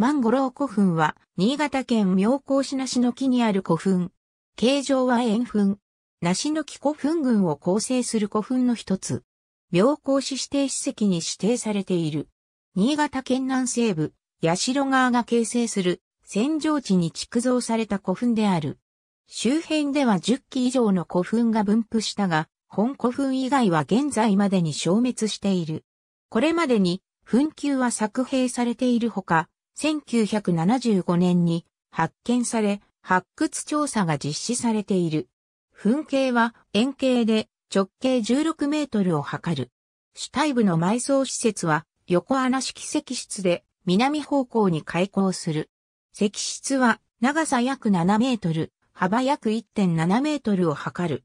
万五郎古墳は、新潟県妙高市梨の木にある古墳。形状は円墳。梨の木古墳群を構成する古墳の一つ。妙高市指定史跡に指定されている。新潟県南西部、八代川が形成する、扇状地に築造された古墳である。周辺では10基以上の古墳が分布したが、本古墳以外は現在までに消滅している。これまでに、墳丘は作兵されているほか、1975年に発見され、発掘調査が実施されている。噴景は円形で直径16メートルを測る。主体部の埋葬施設は横穴式石室で南方向に開港する。石室は長さ約7メートル、幅約1.7メートルを測る。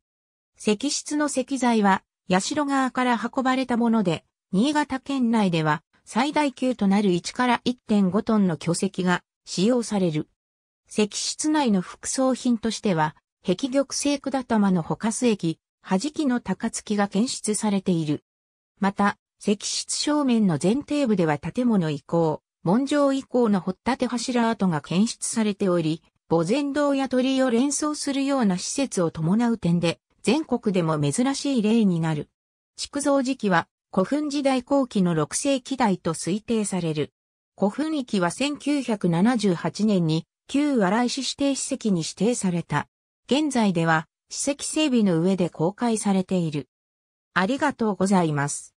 石室の石材は、八代川から運ばれたもので、新潟県内では最大級となる1から1.5トンの巨石が使用される。石室内の副葬品としては、壁玉製管玉の補活液、弾きの高きが検出されている。また、石室正面の前提部では建物以降、門上以降の掘ったて柱跡が検出されており、墓前堂や鳥居を連想するような施設を伴う点で、全国でも珍しい例になる。築造時期は古墳時代後期の6世紀代と推定される。古墳域は1978年に旧新井市指定史跡に指定された。現在では史跡整備の上で公開されている。ありがとうございます。